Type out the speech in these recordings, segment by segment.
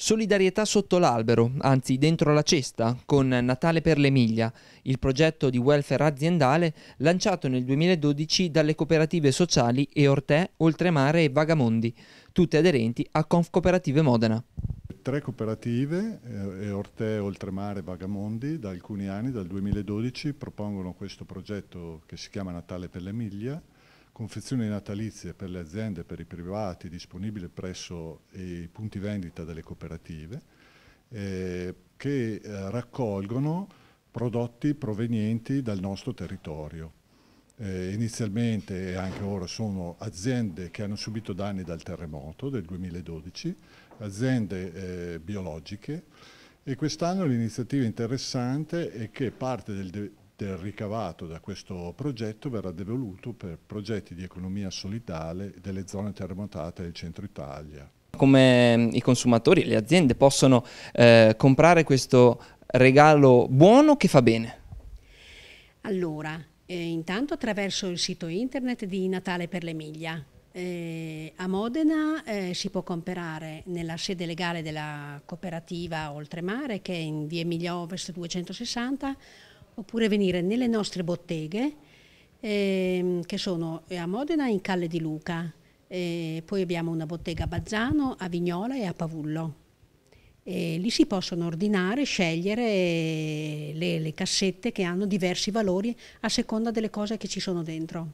Solidarietà sotto l'albero, anzi dentro la cesta, con Natale per l'Emilia, il progetto di welfare aziendale lanciato nel 2012 dalle cooperative sociali e Ortè, Oltremare e Vagamondi, tutte aderenti a Conf Cooperative Modena. Tre cooperative, eh, Ortè, Oltremare e Vagamondi, da alcuni anni, dal 2012, propongono questo progetto che si chiama Natale per l'Emilia, confezioni natalizie per le aziende per i privati disponibile presso i punti vendita delle cooperative eh, che eh, raccolgono prodotti provenienti dal nostro territorio. Eh, inizialmente e anche ora sono aziende che hanno subito danni dal terremoto del 2012, aziende eh, biologiche e quest'anno l'iniziativa interessante è che parte del del ricavato da questo progetto verrà devoluto per progetti di economia solidale delle zone terremotate del centro Italia. Come mm, i consumatori e le aziende possono eh, comprare questo regalo buono che fa bene? Allora, eh, intanto attraverso il sito internet di Natale per l'Emilia. Eh, a Modena eh, si può comprare nella sede legale della cooperativa Oltremare che è in via Emilia Ovest 260 oppure venire nelle nostre botteghe eh, che sono eh, a Modena in Calle di Luca, eh, poi abbiamo una bottega a Bazzano, a Vignola e a Pavullo. E lì si possono ordinare, scegliere eh, le, le cassette che hanno diversi valori a seconda delle cose che ci sono dentro.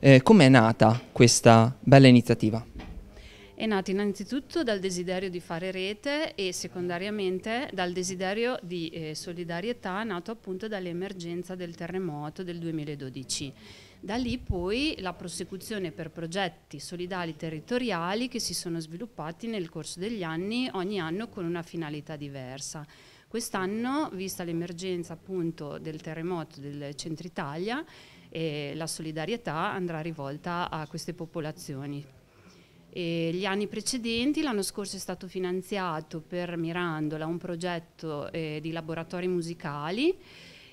Eh, Come è nata questa bella iniziativa? è nata innanzitutto dal desiderio di fare rete e secondariamente dal desiderio di eh, solidarietà nato appunto dall'emergenza del terremoto del 2012. Da lì poi la prosecuzione per progetti solidali territoriali che si sono sviluppati nel corso degli anni, ogni anno con una finalità diversa. Quest'anno, vista l'emergenza appunto del terremoto del centro Italia, eh, la solidarietà andrà rivolta a queste popolazioni. E gli anni precedenti, l'anno scorso è stato finanziato per Mirandola un progetto eh, di laboratori musicali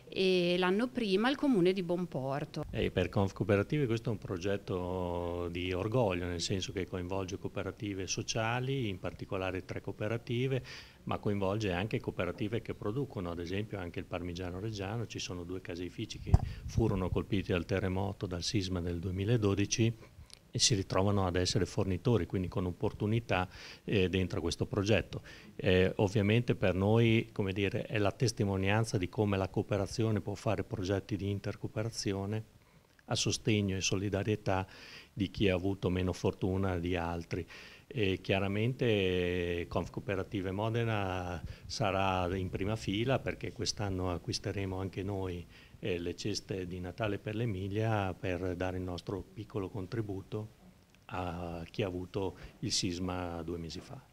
e l'anno prima il comune di Bonporto. E per Cooperative questo è un progetto di orgoglio, nel senso che coinvolge cooperative sociali, in particolare tre cooperative, ma coinvolge anche cooperative che producono, ad esempio anche il Parmigiano Reggiano, ci sono due caseifici che furono colpiti dal terremoto, dal sisma del 2012 e si ritrovano ad essere fornitori, quindi con opportunità eh, dentro questo progetto. Eh, ovviamente per noi dire, è la testimonianza di come la cooperazione può fare progetti di intercooperazione a sostegno e solidarietà di chi ha avuto meno fortuna di altri. E chiaramente Cooperative Modena sarà in prima fila perché quest'anno acquisteremo anche noi eh, le ceste di Natale per l'Emilia per dare il nostro piccolo contributo a chi ha avuto il sisma due mesi fa.